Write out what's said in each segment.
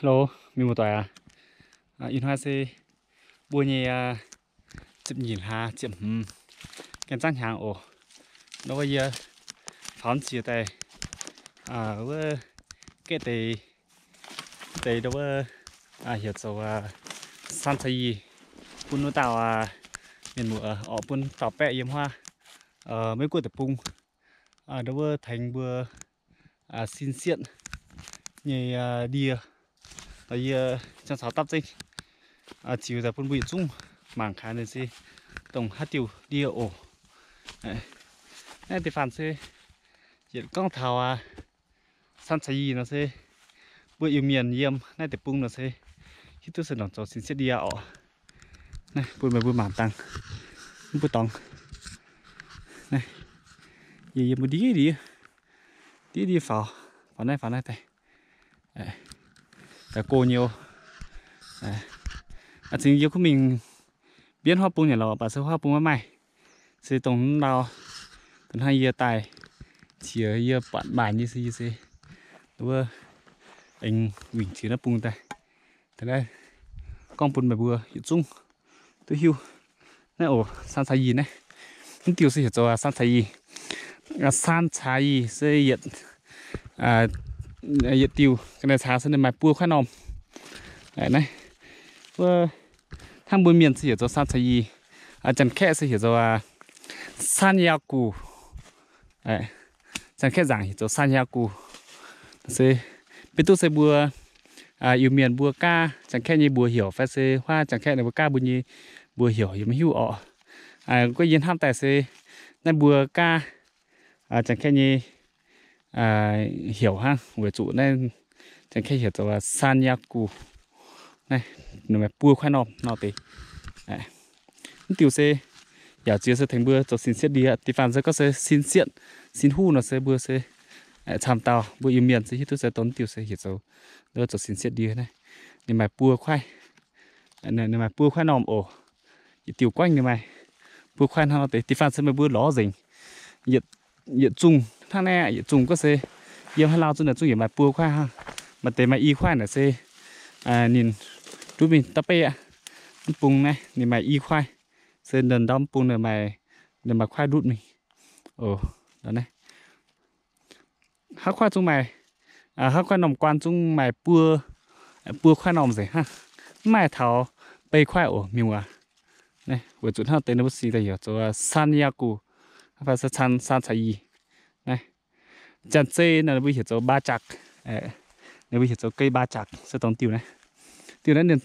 lô mình một tòa à in hoa xe bùa nhì à chụp nhìn hà chụp hừm cái trang hàng ổ nó bây giờ à, phán chia tay à với cái tề tề đó với à hiện giờ à san thay bún nó tàu à miền mùa ở à, bún tàu bẹ yếm hoa ở ờ, mấy cuộc tập bung à đó với thành bừa à xin xiện nhì à đi à tại ờ, chân sáu tập tinh à chiều giờ phun bụi chung mảng khá nên gì tổng hát tiêu đi ổ này thì phản xe chuyện con thảo à săn sài gì nó sẽ bụi yêu miền yêm này thì phun nó sẽ khi tôi sẽ đón cho xin xét đi ổ này bụi mày bụi mảng tăng bụi tòng này giờ giờ một đi đi đi đi pháo pháo này pháo này thầy cả cô nhiều à chính yếu của mình biến hoa bung nhà lò bà sẽ hoa bung mày sẽ tổng đào tuần hai giờ tài chỉ ở giờ bạn bản như thế gì thế đúng anh mình chỉ nó bung tay thế đây con bún bài vừa hiện dung tôi hiu này ổ san sai gì này những tiêu gì cho san sai gì san sai gì sẽ hiện à យទៀវកណែសាសិនមកពួរខានអមហើយណៃពើខាងបុមានសិយទៅសាត់សាយីអាចារ្យខែសិយទៅអាសានយ៉ាគូអេចានខែយ៉ាងទៅសានយ៉ាគូសិពេលទូសិបួរអាយូមានបួរកាចានខែញីបួរហៀវហ្វេសិហွာចានខែនៅបួរកាបុញីបួរហៀវយមហ៊ូអអាក៏យិនហាំតែសិនៅបួរកាអាចានខែញី à, hiểu ha về chủ nên chẳng khi hiểu là san yaku này nó mẹ bua khoai nòm nó tí đấy tiểu xe giả chia sẽ thành bưa cho xin xét đi ạ thì phản sẽ có sẽ xin xiện xin hu nó sẽ bưa sẽ tham tàu bữa yêu miền sẽ hít tôi sẽ tốn tiểu sẽ hiểu dấu đỡ cho xin xét đi này nên mày bua khoai nên mày bua khoai nòm ổ tiểu quanh này mày bua khoai nó tí thì phản sẽ mới bua ló rình nhiệt nhiệt chung ทางแน่จุงก็เซเยี่ยมให้เราจุนเนี่ยจุงอย่ามาปูควายฮะมาเตะมาอีควายเนี่ยเซอ่านินดูมินตะเปะปุงนะนี่มาอีควายเซเดินดอมปุงเนี่ยมาเดินมาควายดุดมิโอ้ดอนนะฮักควายจุงมาอ่าฮักควายหน่อมกวนจุงมาปูปูควายหน่อมเซฮะไม่เท้าไปควายโอ้มิวอ่ะ呢，我昨天带那部戏的呀，叫《三亚谷》，反正三三十一。chặt xê là bây giờ cho ba chặt nếu bây giờ cho cây ba chặt sẽ tốn tiêu này tiêu đấy nên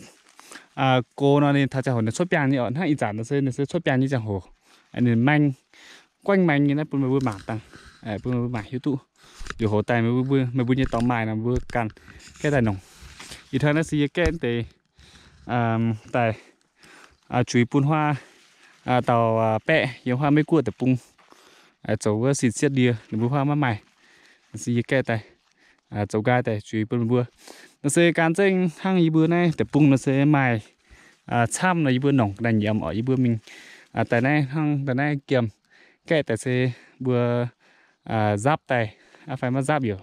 à cô nó nên thà chả hồ nó xuất piang như ở hai giản nó sẽ nó sẽ xuất piang như chả hồ anh nên manh quanh manh như này bưng bưng mảng tăng à bưng bưng mảng hiếu tụ dù hồ tay mới bưng mới bưng như tóm mài là bưng cằn cái tài nồng thì thôi nó sẽ cái tề à tài à chuối bún hoa à tàu à, pẹ nhiều hoa mấy cua tập bung à cháu xịt xiết đi bún hoa mắt mày À, sẽ tay, tay, gai nó cán trên hang 是一个带啊，走街带注意不能不，那是干正 hàng 一 bữa này, để bung nó sẽ mài à chăm nòng, đành nhầm ở ở 一波 mình à tại này hang, tại này kiếm cái tay sẽ bữa à giáp tay, à phải mà giáp hiểu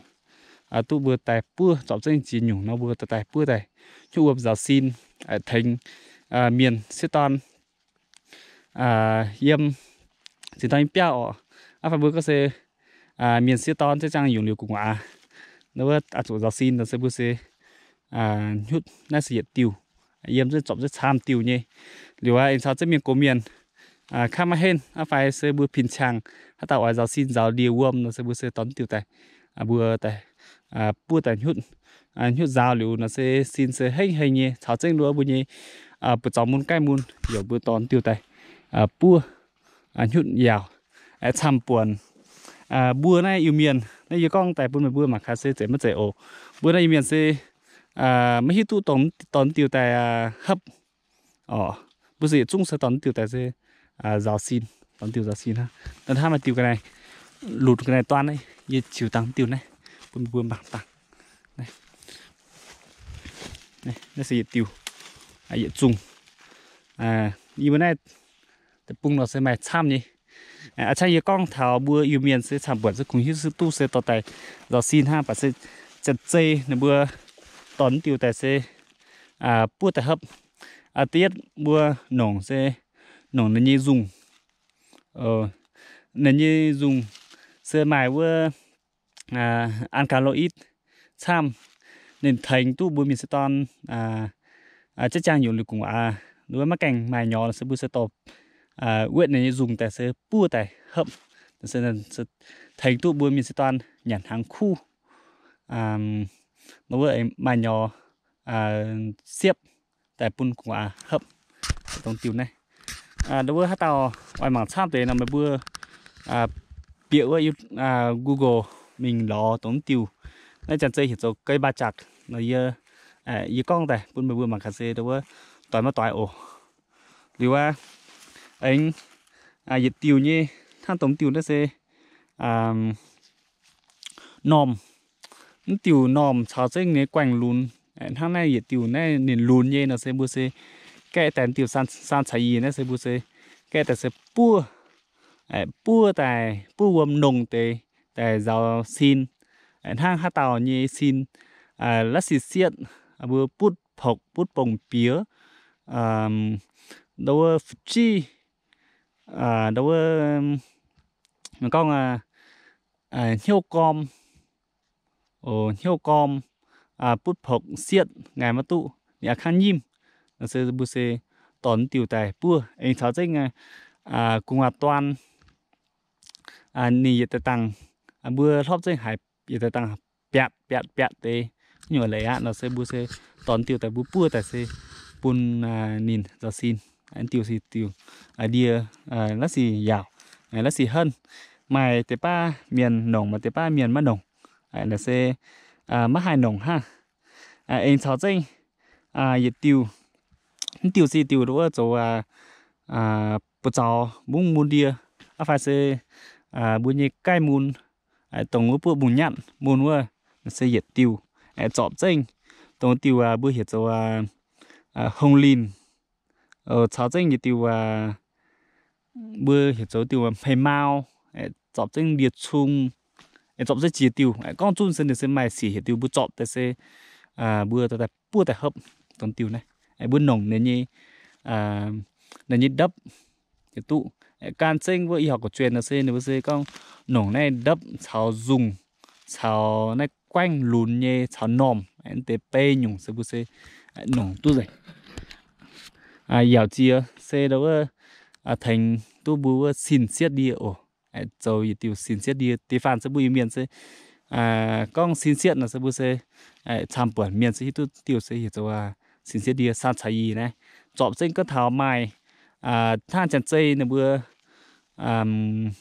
à tu bữa tại bữa trọng trinh chỉ nhung nó bữa tại bữa tại chú bữa giáo xin à thành à miền sẽ toàn à yếm chỉ toàn bia ở à phải bữa có sẽ à miền xưa to chứ chẳng dùng điều cũng à nếu bớt à chỗ giáo xin nó sẽ bớt à, sẽ à hút nó sẽ hiện tiêu em rất chọc rất tham tiêu nhé liệu à em sao rất miền cố miền à khăm mà hên à phải sẽ bữa pin chàng hát tạo à giáo xin giáo điều uom nó sẽ bữa sẽ tốn tiêu tài à bữa tài à bữa tài hút à hút giáo liệu nó sẽ xin sẽ hay hay nhé sao chân lúa bữa nhé à bữa cháu muốn cái muốn hiểu bữa tốn tiêu tài à bữa à hút giàu à tham buồn à, nay yêu miền này yêu con tại buôn mà bua mà khá sẽ dễ mất dễ ổ bua này yêu miền sẽ à mấy hít tu tốn tốn tiêu tại à, hấp ờ bữa gì chung sẽ tốn tiêu tại sẽ à, giáo xin tốn tiêu giáo xin ha tốn hai mà tiêu cái này lụt cái này toàn đấy, như chiều tăng tiêu này buôn buôn bằng tăng này này nó sẽ tiêu à dễ chung à như bữa nay tập bung nó sẽ mày chăm nhỉ À, à cha yêu con thảo bữa yêu miền sẽ sản buồn sẽ cùng hít sư tu sẽ tỏ tài giờ xin ha và sẽ chặt dây là bữa tón tiêu tài sẽ à bữa tài hấp à tiết bữa nồng sẽ nồng nên như dùng ờ nên như dùng sẽ mài bữa à ăn cá lô ít tham nên thành tu bữa mình sẽ toàn à à chắc chàng nhiều lực cùng à đối với mắc cảnh mài nhỏ là sẽ bữa sẽ tọp à, quyện này dùng tại sẽ bua tài hậm sẽ là thành tụ bua miền sẽ toàn nhàn hàng khu à, nó vậy mà nhỏ à, xếp tại bun của à, hậm trong tiêu này à, đối với hát tàu ngoài mảng sáp thế là mới bữa à, biểu à, Google mình ló tống tiêu nên chẳng chơi hiện cho cây ba chặt nó giờ à, giờ con tài bún mới bữa mảng cà phê đối với tỏi mà tỏi ổ liệu à anh à dịch tiêu nhé thang tổng tiêu nó sẽ à nòm tiêu nòm cháu sẽ nghe quanh luôn tháng này dịch tiêu này nền luôn nhé nó sẽ bữa sẽ cái tàn tiêu san san sài gì nó sẽ bữa sẽ cái tàn sẽ pua pua tài pua vầm nồng tề tài giàu xin thang hát tàu nhé xin à lá xì xiết à bữa put phộc put bồng pía à đâu ờ, chi à, đâu mình con à, à hiêu com ồ hiêu com à bút phộc xiết ngài mà tụ nhà khăn nhim là sẽ bu sẽ tón tiểu tài bua anh tháo danh à, à cùng hòa toàn à nì yết tăng à bua thóp danh hải yết tăng bẹt bẹt bẹt thế nhỏ lấy ạ nó sẽ bu sẽ tón tiểu tài bu bua tài sẽ bun à, nhìn giờ xin anh tiêu si tiêu à đìa lát à, lá xì dạo à lá hơn mày tế ba miền nồng mà tế ba miền mà nồng à là sẽ à mà hai nồng ha à anh cháu dây à yết tiêu tiêu si tiêu đó chỗ à à bữa cháu muốn muốn đìa à phải xe à buôn như cay muốn à tổng ngũ bữa bùn nhặn muốn quá sẽ yết tiêu à chọn dây tổng tiêu à bữa hiệt chỗ à, à hồng linh ở ờ, cháu chân thì tiêu à bữa hiện cháu tiêu à hay mau cháu chân liệt chung cháu chân chỉ tiêu con chung sinh được sinh mai xỉ hiện tiêu bữa chọn tại xe à bữa tại bữa tại hợp tuần tiêu này bữa nồng nên như à nên như đắp cái tụ can sinh với y học cổ truyền là xe nếu xe con nồng này đắp cháu dùng cháu này quanh lùn nhê cháu nòm anh tế pê nhung sẽ bữa xe nồng tu dậy à yếu chia xe đâu à thành tu bù xin xét đi ổ rồi tiêu xin xét đi tí phản sẽ bùi miền sẽ à con xin xét là sẽ bùi à, sẽ tham bẩn miền sẽ tu tiêu sẽ hiểu cho à xin xét đi san chai này chọn trên cái thảo mai à than chăn chơi là bữa à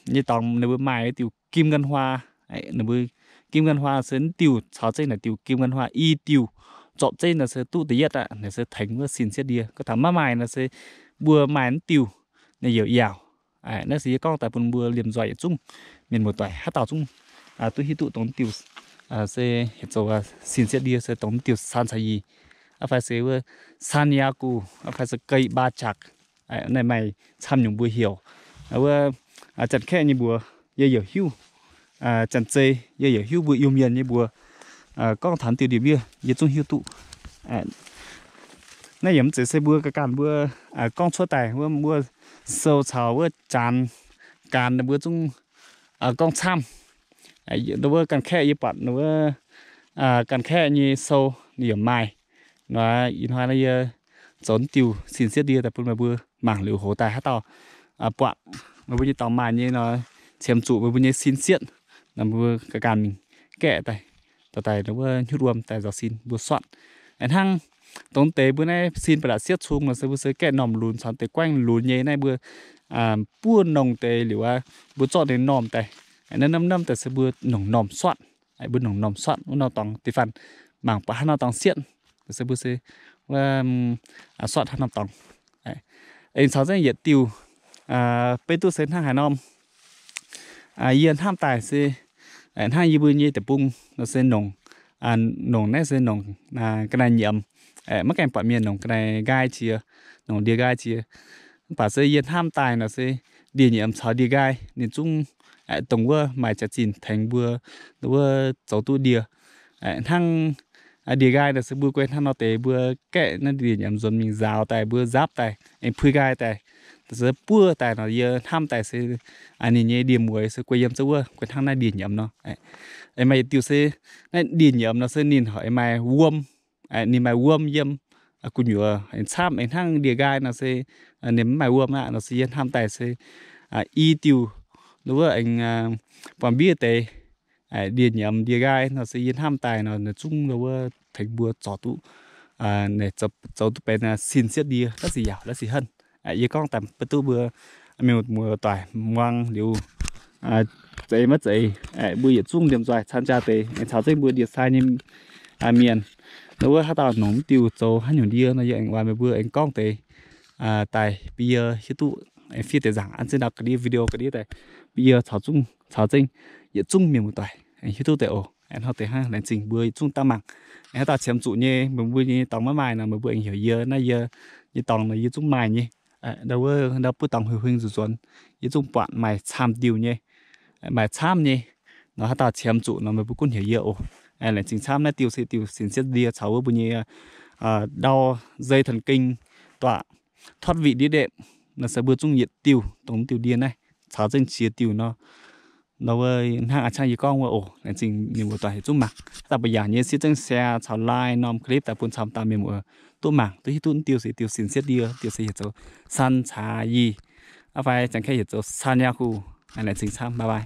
như tòng là bùi mai tiêu kim ngân hoa là bùi kim ngân hoa sẽ tiêu cháo chơi là tiêu kim ngân hoa y tiêu chọn trên là sẽ tụ tí yết ạ này sẽ thánh và xin xét đia có thằng má mài là sẽ bùa mài nó tiêu này hiểu dẻo, à nó sẽ con tại phần bùa liềm giỏi ở chung miền một tuổi hát tàu chung à tôi hi tụ tống tiêu à sẽ hết rồi xin xét đia sẽ tống tiêu san sai gì à phải sẽ với san ya cu à phải sẽ cây ba chặt, à này mày tham nhũng bùa hiểu à với à chặt khe như bùa dễ hiểu hưu à chặt dây dễ hiểu hưu bùa yêu miền như bùa À, con thắn tiêu điểm bia dịch chung hiu tụ à, nay yếm chỉ xe bữa cái càn bữa à, con số tài bữa bữa sâu sào bữa tràn càn bữa chung con sam nó bữa càn khe như bạn nó bữa càn khe như sâu điểm mai nó in hoa này trốn tiêu xin xét đi tại phương mà bữa mảng liều hồ tài hát to bọt mà bữa như tàu mài như nó xem trụ với bữa như xin xiện là bữa cái càn mình kẹ tay tờ tài nó bữa nhút đuom tài gió xin bữa soạn anh hăng tống tế bữa nay xin phải là xiết xuống mà sẽ bữa sới kẹt nòm lùn xoắn tế quanh lùn nhé này bữa à buôn nòng tế liệu à bữa chọn đến nòm tài anh nên năm năm tài sẽ bữa nòng nòm soạn anh bữa nòng nòm soạn nó tòng tế phần mảng bà nó tòng xiện sẽ bữa sới và à, soạn hắn nằm tòng anh sáu danh nhiệt tiêu à bên tu sến hai hải nom à yên ham tài sẽ anh ờ, hai bươn như tập bung nó sẽ nồng à nồng nét sẽ nồng là cái này nhầm à ờ, mắc em bảo miền nồng cái này gai chia nồng địa gai chia bảo sẽ yên ham tài nó sẽ địa nhầm sáu địa gai nên chung à tổng vừa mài chặt chín thành vừa vừa cháu tu địa à thăng à địa gai là sẽ bữa quen thăng nó tế bữa kệ nó địa nhầm dồn mình rào tài bữa giáp tài em phơi gai tài giờ bua tại nó giờ tham tại sẽ anh à, nhé điểm muối sẽ quay em sâu quên thằng này điền nhầm nó em mày tiêu sẽ này điền nhầm nó sẽ nhìn hỏi em mày uom nhìn mày uom yếm cũng nhớ anh sam anh thằng địa gai nó sẽ à, nếm mày uom nó sẽ yên ham tại sẽ y tiêu đúng rồi anh còn à, biết tệ điền nhầm địa gai nó sẽ yên tham tại nó nói chung là thành bua trò tụ này chụp chụp bên xin xét đi rất gì giàu rất gì hơn à con tầm bữa tu à, bữa mình mùa tài mang liu à chơi mất chơi à bữa giờ chung điểm rồi tham gia tới cháu dậy bữa giờ sai nhưng à miền nếu hát tao nóng tiêu châu hát nhiều đi nó vậy ngoài mấy bữa anh con tới à tài bây giờ hiện tụ anh phía tới rằng anh sẽ đọc cái video cái đi tại bây giờ cháu trung cháu dậy giờ trung miền mùa tài anh hiện tụ tại ổ anh học tới ha lên trình bữa trung tam mạng em ta chém trụ nhé mình bữa như tòng mấy mày là mình bữa hiểu giờ nay giờ như tòng là như chung mày nhé Ờ, đâu ơi đâu bất đồng hồi huynh dù chuẩn ý dùng bạn mày tham điều nhé ờ, mày tham nhé nó hát ta chém trụ nó mới bút quân hiểu hiệu à ờ, là chính tham này tiêu sẽ tiêu xin xét đia cháu bù nhé à, đau dây thần kinh tọa thoát vị đi đệm nó sẽ bữa chung nhiệt tiêu tống tiêu điên này cháu dân chia tiêu nó đâu ơi hàng ăn chay gì con ồ là chính nhiều một tòa hết chung mặt ta bây giờ như xin chân xe cháu like nom clip ta buôn xong ta mình một ตัวหมังตัวที่ตุ้นเตียวสีเตียวสินเสียเดียวเตียวสีเห็ดโจซันชายีเอาไปจังแค่เห็ดโจซันยาคูอันไหนสิงซ้ำบ๊ายบาย